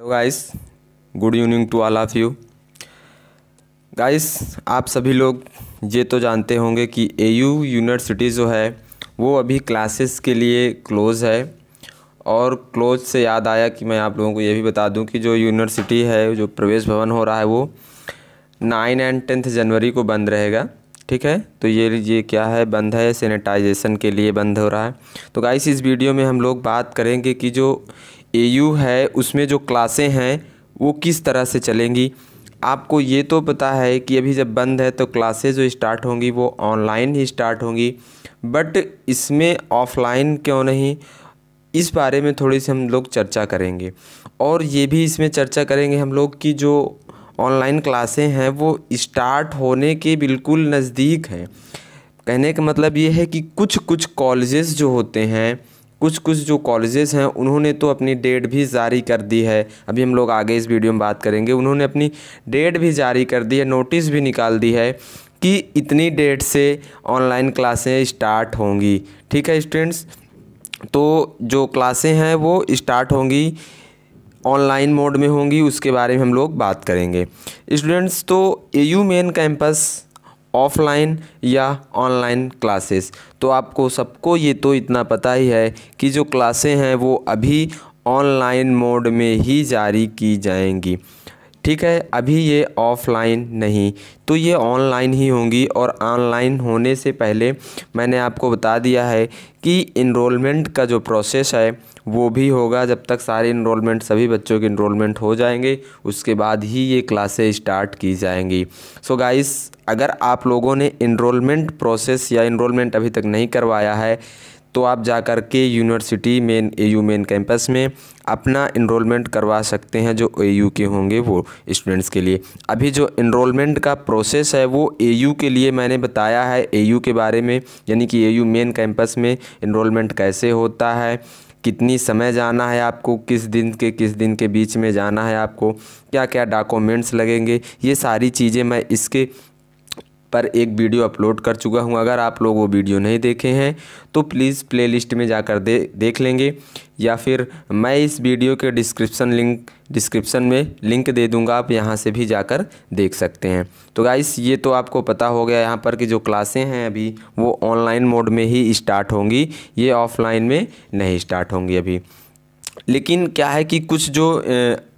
hello guys good evening to all of you guys आप सभी लोग ये तो जानते होंगे कि ए यू यूनिवर्सिटी जो है वो अभी क्लासेस के लिए क्लोज़ है और क्लोज से याद आया कि मैं आप लोगों को ये भी बता दूं कि जो यूनिवर्सिटी है जो प्रवेश भवन हो रहा है वो नाइन एंड टेंथ जनवरी को बंद रहेगा ठीक है तो ये ये क्या है बंद है सैनिटाइजेशन के लिए बंद हो रहा है तो गाइस इस वीडियो में हम लोग बात करेंगे कि जो यू है उसमें जो क्लासें हैं वो किस तरह से चलेंगी आपको ये तो पता है कि अभी जब बंद है तो क्लासेज जो स्टार्ट होंगी वो ऑनलाइन ही स्टार्ट होंगी बट इसमें ऑफलाइन क्यों नहीं इस बारे में थोड़ी सी हम लोग चर्चा करेंगे और ये भी इसमें चर्चा करेंगे हम लोग कि जो ऑनलाइन क्लासें हैं वो स्टार्ट होने के बिल्कुल नज़दीक हैं कहने का मतलब ये है कि कुछ कुछ कॉलेजेस जो होते हैं कुछ कुछ जो कॉलेजेस हैं उन्होंने तो अपनी डेट भी जारी कर दी है अभी हम लोग आगे इस वीडियो में बात करेंगे उन्होंने अपनी डेट भी जारी कर दी है नोटिस भी निकाल दी है कि इतनी डेट से ऑनलाइन क्लासें स्टार्ट होंगी ठीक है स्टूडेंट्स तो जो क्लासें हैं वो स्टार्ट होंगी ऑनलाइन मोड में होंगी उसके बारे में हम लोग बात करेंगे स्टूडेंट्स तो A U main campus offline या ऑनलाइन क्लासेस तो आपको सबको ये तो इतना पता ही है कि जो क्लासें हैं वो अभी ऑनलाइन मोड में ही जारी की जाएंगी ठीक है अभी ये ऑफ़लाइन नहीं तो ये ऑनलाइन ही होंगी और ऑनलाइन होने से पहले मैंने आपको बता दिया है कि इनरोलमेंट का जो प्रोसेस है वो भी होगा जब तक सारे इनरोलमेंट सभी बच्चों के इनरोलमेंट हो जाएंगे उसके बाद ही ये क्लासेस स्टार्ट की जाएंगी सो so गाइस अगर आप लोगों ने इनरोलमेंट प्रोसेस या इनरोलमेंट अभी तक नहीं करवाया है तो आप जा कर के university main A U main campus में अपना इनरोलमेंट करवा सकते हैं जो ए यू के होंगे वो स्टूडेंट्स के लिए अभी जो इनरोलमेंट का प्रोसेस है वो ए यू के लिए मैंने बताया है ए यू के बारे में यानी कि ए यू मेन कैंपस में इनरोलमेंट कैसे होता है कितनी समय जाना है आपको किस दिन के किस दिन के बीच में जाना है आपको क्या क्या डॉक्यूमेंट्स लगेंगे ये सारी चीज़ें मैं इसके पर एक वीडियो अपलोड कर चुका हूँ अगर आप लोग वो वीडियो नहीं देखे हैं तो प्लीज़ प्लेलिस्ट में जाकर दे देख लेंगे या फिर मैं इस वीडियो के डिस्क्रिप्शन लिंक डिस्क्रिप्शन में लिंक दे दूंगा आप यहाँ से भी जाकर देख सकते हैं तो गाइस ये तो आपको पता हो गया यहाँ पर कि जो क्लासें हैं अभी वो ऑनलाइन मोड में ही स्टार्ट होंगी ये ऑफलाइन में नहीं स्टार्ट होंगी अभी लेकिन क्या है कि कुछ जो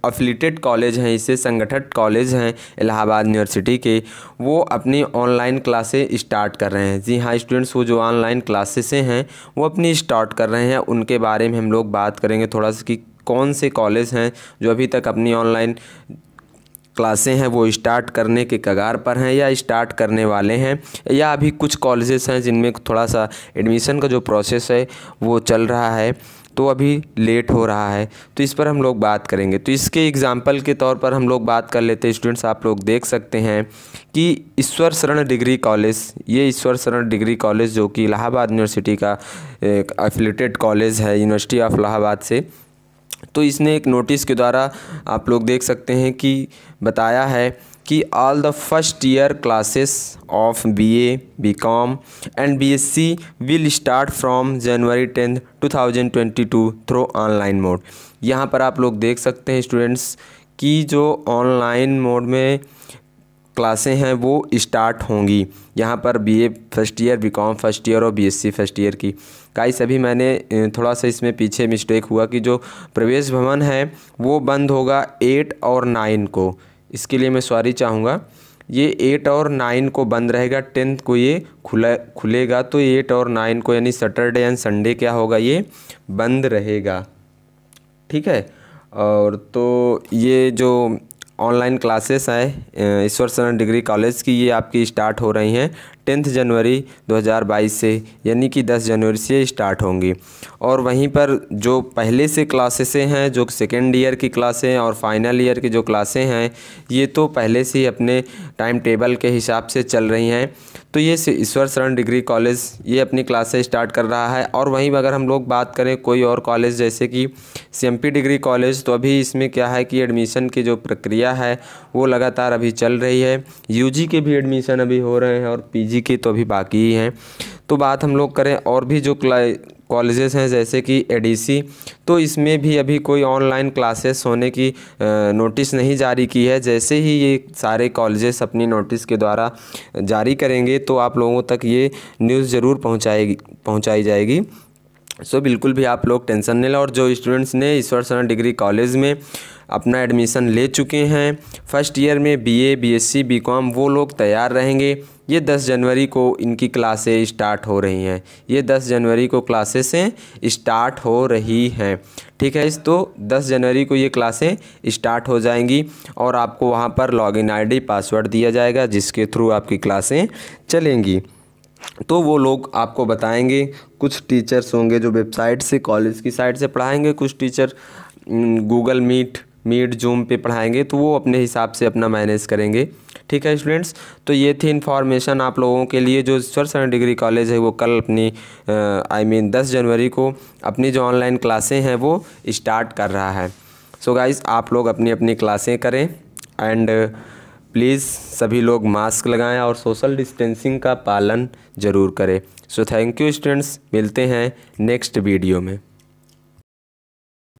अफिलेटेड कॉलेज हैं इससे संगठित कॉलेज हैं इलाहाबाद यूनिवर्सिटी के वो अपनी ऑनलाइन क्लासे स्टार्ट कर रहे हैं जी हाँ स्टूडेंट्स वो जो ऑनलाइन क्लासेस हैं वो अपनी स्टार्ट कर रहे हैं उनके बारे में हम लोग बात करेंगे थोड़ा सा कि कौन से कॉलेज हैं जो अभी तक अपनी ऑनलाइन क्लासें हैं वो स्टार्ट करने के कगार पर हैं या स्टार्ट करने वाले हैं या अभी कुछ कॉलेजेस हैं जिनमें थोड़ा सा एडमिशन का जो प्रोसेस है वो चल रहा है तो अभी लेट हो रहा है तो इस पर हम लोग बात करेंगे तो इसके एग्ज़ाम्पल के तौर पर हम लोग बात कर लेते हैं स्टूडेंट्स आप लोग देख सकते हैं कि ईश्वर शरण डिग्री कॉलेज ये ईश्वर शरण डिग्री कॉलेज जो कि इलाहाबाद यूनिवर्सिटी का एक एफिलेटेड कॉलेज है यूनिवर्सिटी ऑफ इलाहाबाद से तो इसने एक नोटिस के द्वारा आप लोग देख सकते हैं कि बताया है कि all the first year classes of BA BCom and BSc will start from January tenth 2022 through online mode यहाँ पर आप लोग देख सकते हैं स्टूडेंट्स कि जो ऑनलाइन मोड में क्लासें हैं वो स्टार्ट होंगी यहाँ पर BA first year BCom first year और बीएससी फर्स्ट ईयर की काई सभी मैंने थोड़ा सा इसमें पीछे मिस्टेक हुआ कि जो प्रवेश भवन है वो बंद होगा एट और नाइन को इसके लिए मैं सॉरी चाहूँगा ये एट और नाइन को बंद रहेगा टेंथ को ये खुला खुलेगा तो एट और नाइन को यानी सैटरडे एंड संडे क्या होगा ये बंद रहेगा ठीक है और तो ये जो ऑनलाइन क्लासेस हैं ईश्वर शरण डिग्री कॉलेज की ये आपकी स्टार्ट हो रही हैं टेंथ जनवरी 2022 से यानी कि 10 जनवरी से स्टार्ट होंगी और वहीं पर जो पहले से क्लासेसें हैं जो सेकेंड ईयर की क्लासें और फाइनल ईयर की जो क्लासें हैं ये तो पहले से ही अपने टाइम टेबल के हिसाब से चल रही हैं तो ये ईश्वर शरण डिग्री कॉलेज ये अपनी क्लासें स्टार्ट कर रहा है और वहीं अगर हम लोग बात करें कोई और कॉलेज जैसे कि सी डिग्री कॉलेज तो अभी इसमें क्या है कि एडमिशन की जो प्रक्रिया है वो लगातार अभी चल रही है यू के भी एडमिशन अभी हो रहे हैं और पी के तो अभी बाकी ही हैं तो बात हम लोग करें और भी जो कॉलेजेस हैं जैसे कि एडीसी तो इसमें भी अभी कोई ऑनलाइन क्लासेस होने की नोटिस नहीं जारी की है जैसे ही ये सारे कॉलेजेस अपनी नोटिस के द्वारा जारी करेंगे तो आप लोगों तक ये न्यूज़ ज़रूर पहुँचाएगी पहुँचाई जाएगी सो so, बिल्कुल भी आप लोग टेंशन नहीं लें और जो स्टूडेंट्स ने ईश्वर शरण डिग्री कॉलेज में अपना एडमिशन ले चुके हैं फर्स्ट ईयर में बीए, बीएससी, बीकॉम वो लोग तैयार रहेंगे ये 10 जनवरी को इनकी क्लासें स्टार्ट हो रही हैं ये 10 जनवरी को क्लासेसें स्टार्ट हो रही हैं ठीक है इस तो 10 जनवरी को ये क्लासें स्टार्ट हो जाएंगी और आपको वहाँ पर लॉगिन आईडी पासवर्ड दिया जाएगा जिसके थ्रू आपकी क्लासें चलेंगी तो वो लोग आपको बताएंगे कुछ टीचर्स होंगे जो वेबसाइट से कॉलेज की साइट से पढ़ाएंगे कुछ teacher Google Meet meet Zoom पे पढ़ाएंगे तो वो अपने हिसाब से अपना मैनेज करेंगे ठीक है स्टूडेंट्स तो ये थी इन्फॉर्मेशन आप लोगों के लिए जो ईश्वर शरण डिग्री कॉलेज है वो कल अपनी आई मीन दस जनवरी को अपनी जो ऑनलाइन क्लासें हैं वो स्टार्ट कर रहा है सो so गाइज़ आप लोग अपनी अपनी क्लासें करें एंड प्लीज़ सभी लोग मास्क लगाएं और सोशल डिस्टेंसिंग का पालन ज़रूर करें सो थैंक यू स्टूडेंट्स मिलते हैं नेक्स्ट वीडियो में